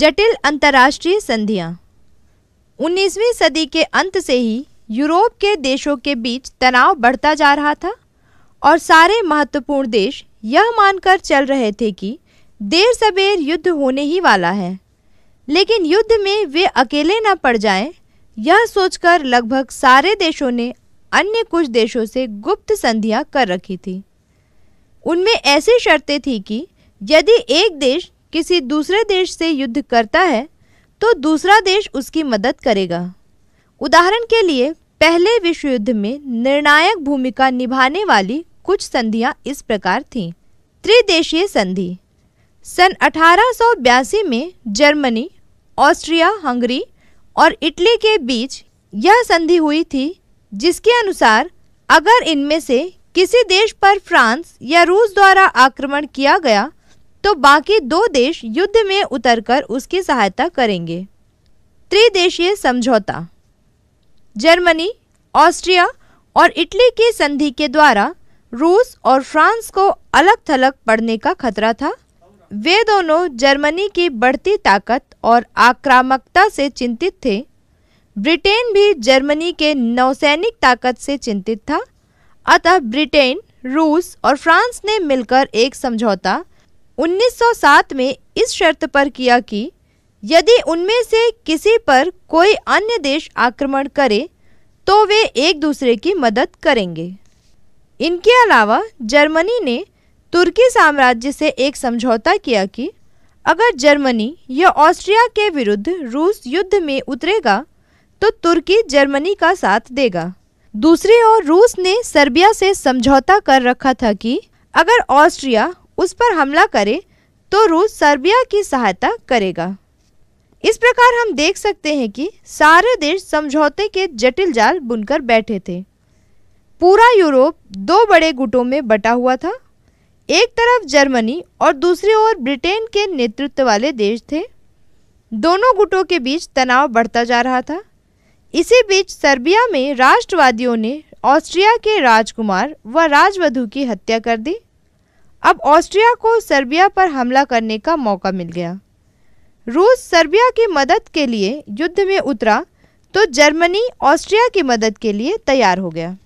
जटिल अंतर्राष्ट्रीय संधियां 19वीं सदी के अंत से ही यूरोप के देशों के बीच तनाव बढ़ता जा रहा था और सारे महत्वपूर्ण देश यह मानकर चल रहे थे कि देर सबेर युद्ध होने ही वाला है लेकिन युद्ध में वे अकेले न पड़ जाएं, यह सोचकर लगभग सारे देशों ने अन्य कुछ देशों से गुप्त संधियां कर रखी थी उनमें ऐसी शर्तें थी कि यदि एक देश किसी दूसरे देश से युद्ध करता है तो दूसरा देश उसकी मदद करेगा उदाहरण के लिए पहले विश्व युद्ध में निर्णायक भूमिका निभाने वाली कुछ संधियां इस प्रकार थीं त्रिदेशीय संधि सन 1882 में जर्मनी ऑस्ट्रिया हंगरी और इटली के बीच यह संधि हुई थी जिसके अनुसार अगर इनमें से किसी देश पर फ्रांस या रूस द्वारा आक्रमण किया गया तो बाकी दो देश युद्ध में उतरकर उसकी सहायता करेंगे त्रिदेशीय समझौता जर्मनी ऑस्ट्रिया और इटली की संधि के द्वारा रूस और फ्रांस को अलग थलग पड़ने का खतरा था वे दोनों जर्मनी की बढ़ती ताकत और आक्रामकता से चिंतित थे ब्रिटेन भी जर्मनी के नौसैनिक ताकत से चिंतित था अतः ब्रिटेन रूस और फ्रांस ने मिलकर एक समझौता 1907 में इस शर्त पर किया कि यदि उनमें से किसी पर कोई अन्य देश आक्रमण करे तो वे एक दूसरे की मदद करेंगे इनके अलावा जर्मनी ने तुर्की साम्राज्य से एक समझौता किया कि अगर जर्मनी या ऑस्ट्रिया के विरुद्ध रूस युद्ध में उतरेगा तो तुर्की जर्मनी का साथ देगा दूसरी ओर रूस ने सर्बिया से समझौता कर रखा था कि अगर ऑस्ट्रिया उस पर हमला करे तो रूस सर्बिया की सहायता करेगा इस प्रकार हम देख सकते हैं कि सारे देश समझौते के जटिल जाल बुनकर बैठे थे पूरा यूरोप दो बड़े गुटों में बटा हुआ था एक तरफ जर्मनी और दूसरी ओर ब्रिटेन के नेतृत्व वाले देश थे दोनों गुटों के बीच तनाव बढ़ता जा रहा था इसी बीच सर्बिया में राष्ट्रवादियों ने ऑस्ट्रिया के राजकुमार व राजवधु की हत्या कर दी अब ऑस्ट्रिया को सर्बिया पर हमला करने का मौका मिल गया रूस सर्बिया की मदद के लिए युद्ध में उतरा तो जर्मनी ऑस्ट्रिया की मदद के लिए तैयार हो गया